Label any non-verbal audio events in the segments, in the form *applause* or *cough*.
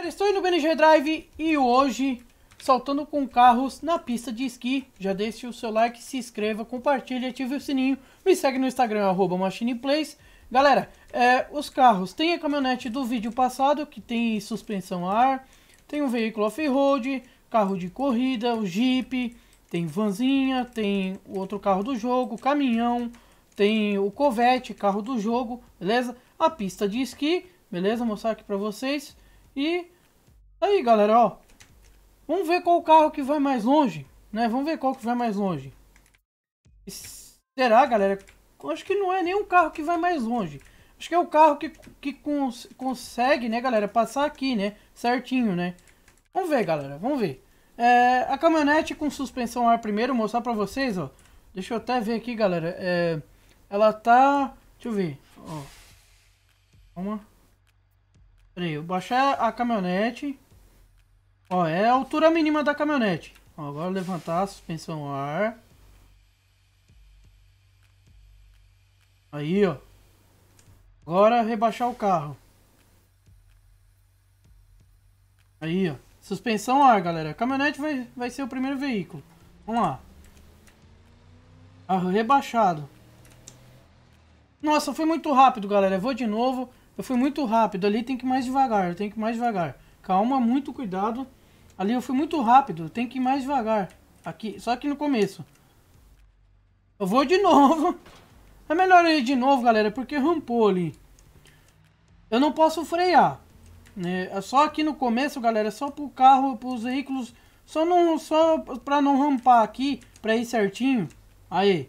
galera, estou indo no BNG Drive e hoje saltando com carros na pista de esqui. Já deixe o seu like, se inscreva, compartilhe, ative o sininho. Me segue no Instagram, arroba MachinePlays. Galera, é, os carros, tem a caminhonete do vídeo passado que tem suspensão a ar, tem um veículo off-road, carro de corrida, o Jeep, tem vanzinha, tem o outro carro do jogo, caminhão, tem o Corvette, carro do jogo, beleza? A pista de esqui, beleza? Vou mostrar aqui para vocês. E aí, galera, ó. Vamos ver qual carro que vai mais longe, né? Vamos ver qual que vai mais longe. será, galera? Acho que não é nenhum carro que vai mais longe. Acho que é o carro que, que cons consegue, né, galera, passar aqui, né? Certinho, né? Vamos ver, galera, vamos ver. É, a caminhonete com suspensão ar primeiro, mostrar pra vocês, ó. Deixa eu até ver aqui, galera. É, ela tá... Deixa eu ver. Ó. Uma. Peraí, eu baixar a caminhonete. Ó, é a altura mínima da caminhonete. Ó, agora levantar a suspensão ao ar. Aí, ó. Agora rebaixar o carro. Aí, ó. Suspensão ar, galera. A caminhonete vai, vai ser o primeiro veículo. Vamos lá. Ah, rebaixado. Nossa, foi muito rápido, galera. Eu vou de novo. Eu fui muito rápido, ali tem que ir mais devagar, tem que ir mais devagar. Calma, muito cuidado. Ali eu fui muito rápido, tem que ir mais devagar. Aqui, só que no começo. Eu vou de *laughs* novo. É melhor ir de novo, galera, porque rampou ali. Eu não posso frear. Né? É só aqui no começo, galera, só pro carro, pros veículos, só, não, só para não rampar aqui, para ir certinho. Aí.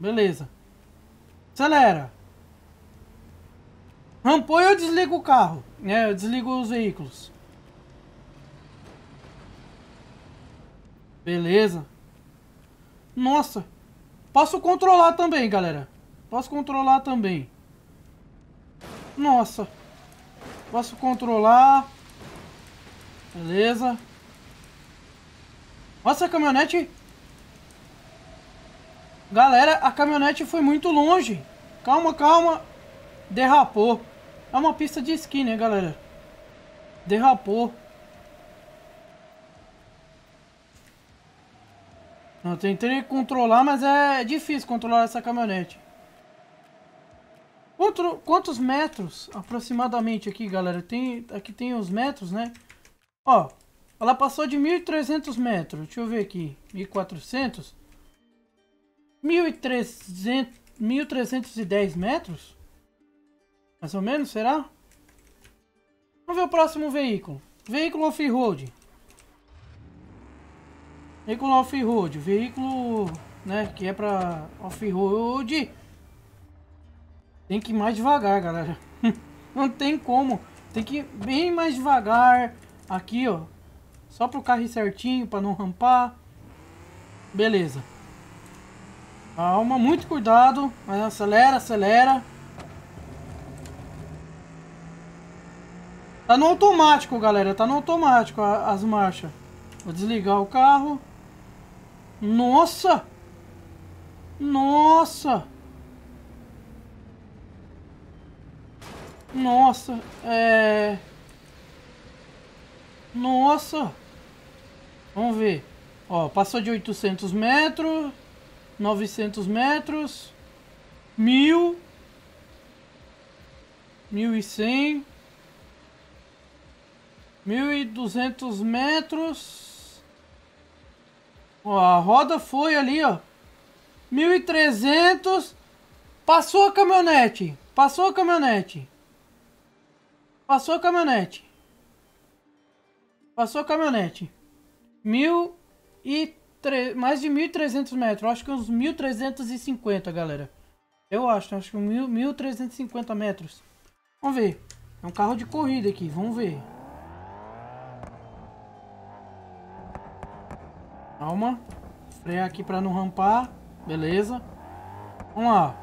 Beleza. Acelera. Rampou e eu desligo o carro, né? Eu desligo os veículos. Beleza. Nossa. Posso controlar também, galera. Posso controlar também. Nossa. Posso controlar. Beleza. Nossa, a caminhonete... Galera, a caminhonete foi muito longe. Calma, calma. Derrapou. É uma pista de esqui, né, galera? Derrapou. Eu tentei controlar, mas é difícil controlar essa caminhonete. Quanto, quantos metros aproximadamente aqui, galera? Tem, aqui tem os metros, né? Ó, ela passou de 1.300 metros. Deixa eu ver aqui. 1.400. 1.310 metros? Mais ou menos, será? Vamos ver o próximo veículo. Veículo off-road. Veículo off-road. Veículo, né, que é pra off-road. Tem que ir mais devagar, galera. *laughs* Não tem como. Tem que ir bem mais devagar. Aqui, ó. Só pro carro ir certinho, pra não rampar. Beleza. Calma, muito cuidado. Mas acelera, acelera. Tá no automático, galera. Tá no automático as marchas. Vou desligar o carro. Nossa! Nossa! Nossa, é... Nossa! Vamos ver. Ó, passou de 800 metros, 900 metros, 1000, 1100... 1.200 metros. Ó, a roda foi ali, ó. 1.300. Passou a caminhonete. Passou a caminhonete. Passou a caminhonete. Passou a caminhonete. Mil e três Mais de 1.300 metros. Acho que uns 1.350, galera. Eu acho. Né? Acho que 1.350 metros. Vamos ver. É um carro de corrida aqui. Vamos ver. Calma. Frear aqui pra não rampar. Beleza. Vamos lá.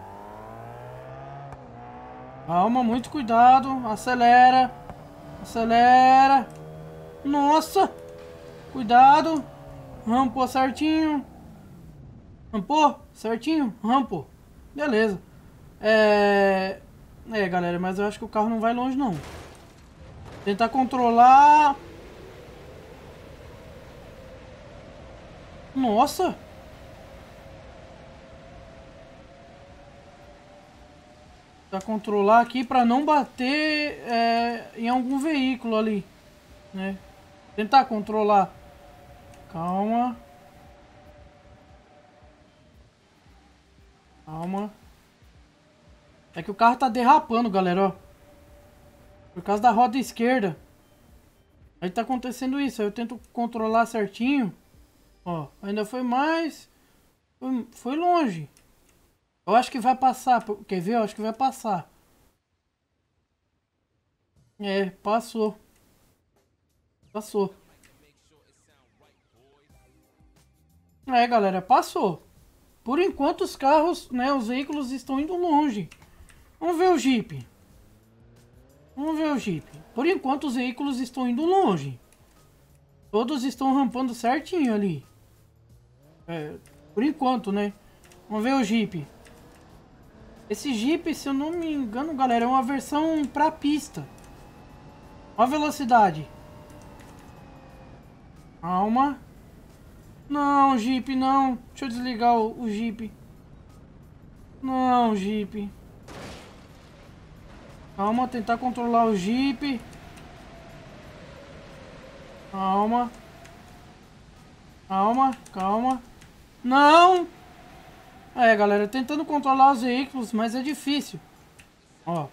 Calma, muito cuidado. Acelera. Acelera. Nossa. Cuidado. Rampou certinho. Rampou? Certinho? Rampou. Beleza. É... É, galera, mas eu acho que o carro não vai longe, não. Tentar controlar... Nossa! Pra controlar aqui para não bater é, em algum veículo ali, né? Tentar controlar. Calma. Calma. É que o carro tá derrapando, galera, ó. Por causa da roda esquerda. Aí tá acontecendo isso. Aí eu tento controlar certinho. Ó, ainda foi mais. Foi, foi longe. Eu acho que vai passar. Quer ver? Eu acho que vai passar. É, passou. Passou. É, galera, passou. Por enquanto os carros, né, os veículos estão indo longe. Vamos ver o Jeep. Vamos ver o Jeep. Por enquanto os veículos estão indo longe. Todos estão rampando certinho ali. É, por enquanto, né? Vamos ver o Jeep. Esse Jeep, se eu não me engano, galera, é uma versão pra pista. Olha a velocidade. Calma. Não, Jeep, não. Deixa eu desligar o, o Jeep. Não, Jeep. Calma, tentar controlar o Jeep. Calma. Calma, calma. Não! É, galera, tentando controlar os veículos, mas é difícil. Ó.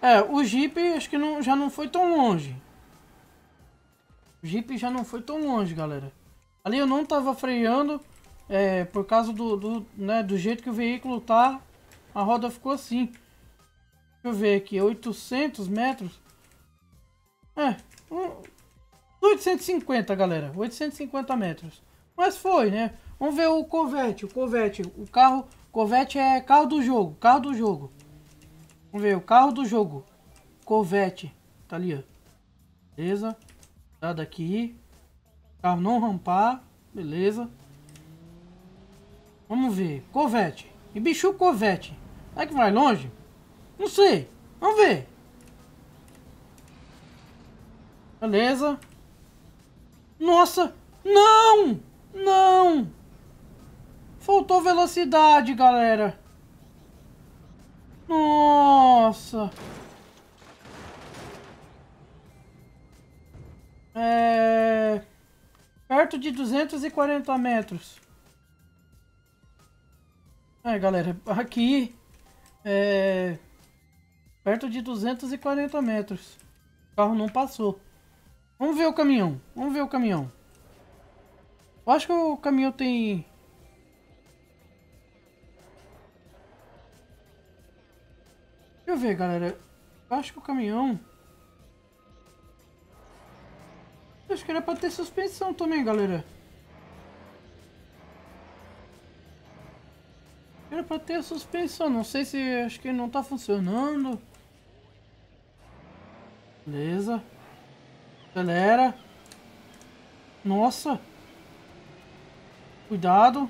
É, o Jeep acho que não, já não foi tão longe. O Jeep já não foi tão longe, galera. Ali eu não tava freando, é, por causa do, do, né, do jeito que o veículo tá, a roda ficou assim. Deixa eu ver aqui, 800 metros. É, um, 850, galera. 850 metros. Mas foi, né? Vamos ver o Corvette. O Corvette, o carro... Corvette é carro do jogo. Carro do jogo. Vamos ver, o carro do jogo. Corvette. Tá ali, ó. Beleza. Tá daqui. Carro não rampar. Beleza. Vamos ver. Corvette. E bicho Corvette. Será que vai longe? Não sei. Vamos ver. Beleza. Nossa, não! Não! Faltou velocidade, galera. Nossa. É... Perto de 240 metros. É, galera, aqui... É... Perto de 240 metros. O carro não passou. Vamos ver o caminhão. Vamos ver o caminhão. Eu acho que o caminhão tem... Deixa eu ver, galera. Eu acho que o caminhão... Eu acho que era pra ter suspensão também, galera. Era pra ter suspensão. Não sei se... Acho que não tá funcionando. Beleza. Acelera. Nossa. Cuidado.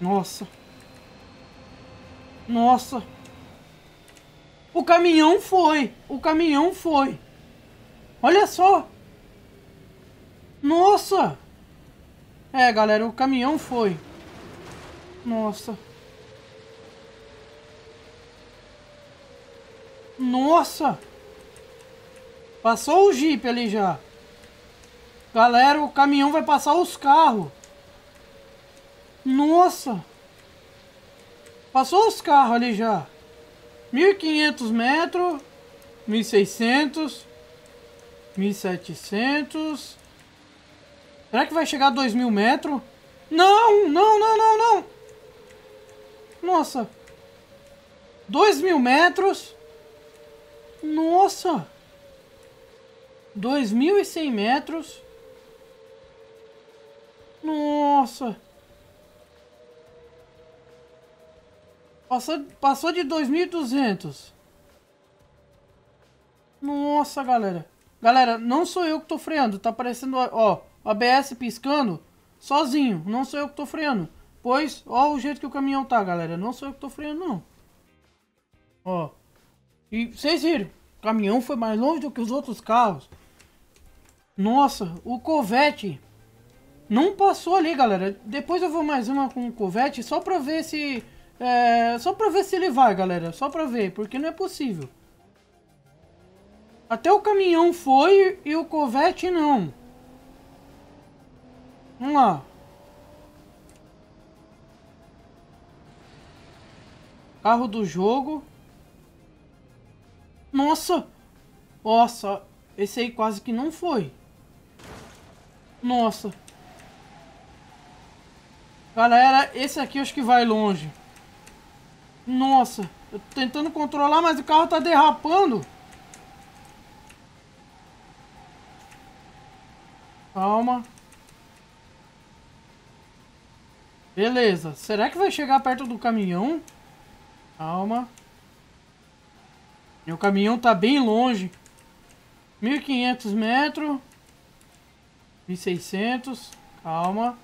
Nossa. Nossa. O caminhão foi. O caminhão foi. Olha só. Nossa. É, galera, o caminhão foi. Nossa. Nossa. Passou o Jeep ali já. Galera, o caminhão vai passar os carros. Nossa. Passou os carros ali já. 1500 metros. 1600. 1700. Será que vai chegar a 2000 metros? Não, não, não, não, não. Nossa. 2000 metros. Nossa. 2.100 metros. Nossa. Passou, passou de 2.200. Nossa, galera. Galera, não sou eu que tô freando. Tá aparecendo, ó, ABS piscando sozinho. Não sou eu que tô freando. Pois, ó o jeito que o caminhão tá, galera. Não sou eu que tô freando, não. Ó. E vocês viram. O caminhão foi mais longe do que os outros carros. Nossa, o Covete não passou ali, galera. Depois eu vou mais uma com o Covete só pra ver se... É, só pra ver se ele vai, galera. Só pra ver, porque não é possível. Até o caminhão foi e o Covete não. Vamos lá. Carro do jogo. Nossa! Nossa, esse aí quase que não foi. Nossa. Galera, esse aqui eu acho que vai longe. Nossa. Eu tô tentando controlar, mas o carro tá derrapando. Calma. Beleza. Será que vai chegar perto do caminhão? Calma. Meu caminhão tá bem longe. 1500 metros. 1600. Calma.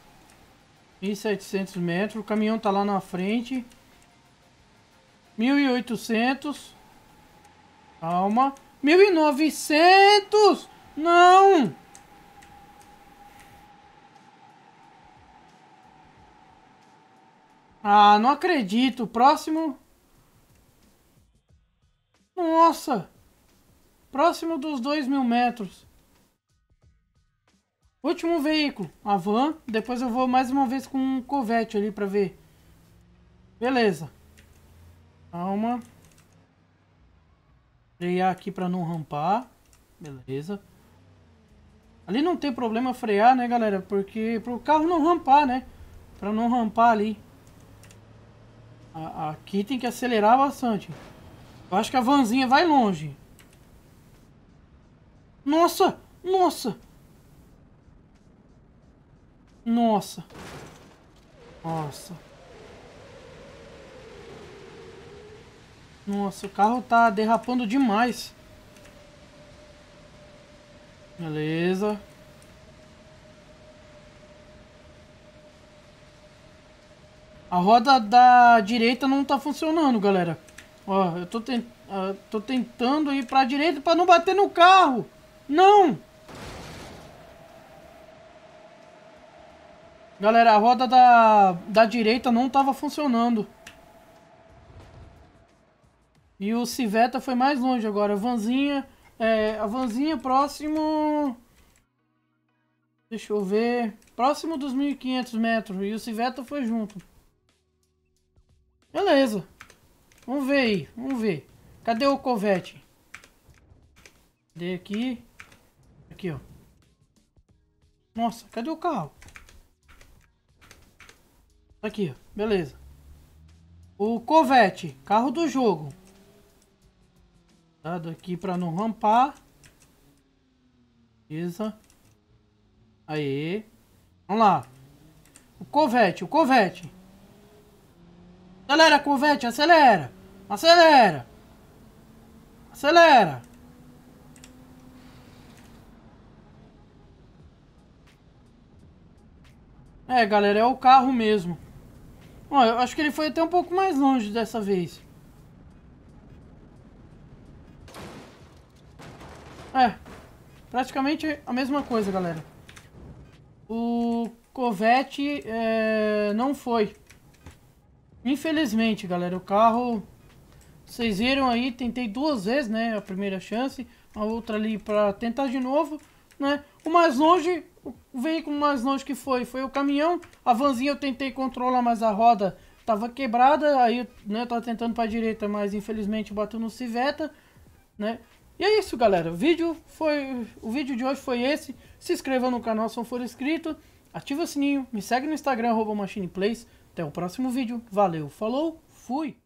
1700 metros. O caminhão tá lá na frente. 1800. Calma. 1900! Não! Ah, não acredito. Próximo. Nossa! Próximo dos dois mil metros. Último veículo, a van. Depois eu vou mais uma vez com um covete ali pra ver. Beleza. Calma. Frear aqui pra não rampar. Beleza. Ali não tem problema frear, né, galera? Porque pro carro não rampar, né? Pra não rampar ali. A, aqui tem que acelerar bastante. Eu acho que a vanzinha vai longe. Nossa! Nossa! Nossa. Nossa. Nossa, o carro tá derrapando demais. Beleza. A roda da direita não tá funcionando, galera. Ó, eu tô, tent... Ah, tô tentando ir pra direita pra não bater no carro. Não! Galera, a roda da, da direita não estava funcionando. E o Civeta foi mais longe agora. A Vanzinha, é, a Vanzinha é próximo... Deixa eu ver... Próximo dos 1.500 metros. E o Civeta foi junto. Beleza. Vamos ver aí. Vamos ver. Cadê o Covete? Cadê aqui? Aqui, ó. Nossa, cadê o carro? Aqui, beleza. O Covete, carro do jogo. Dado aqui para não rampar. Beleza. Aí. Vamos lá. O Covete, o Covete. Acelera, Covete, acelera. Acelera. Acelera. É, galera, é o carro mesmo. Ó, eu acho que ele foi até um pouco mais longe dessa vez. É, praticamente a mesma coisa, galera. O Covete é, não foi. Infelizmente, galera, o carro... Vocês viram aí, tentei duas vezes, né? A primeira chance, a outra ali para tentar de novo, né? O mais longe o veículo mais longe que foi foi o caminhão. A vanzinha eu tentei controlar, mas a roda tava quebrada. Aí né, eu tá tava tentando para direita, mas infelizmente bateu no Civeta, né? E é isso, galera. O vídeo foi o vídeo de hoje foi esse. Se inscreva no canal se não for inscrito, ativa o sininho, me segue no Instagram @machineplays. Até o próximo vídeo. Valeu, falou, fui.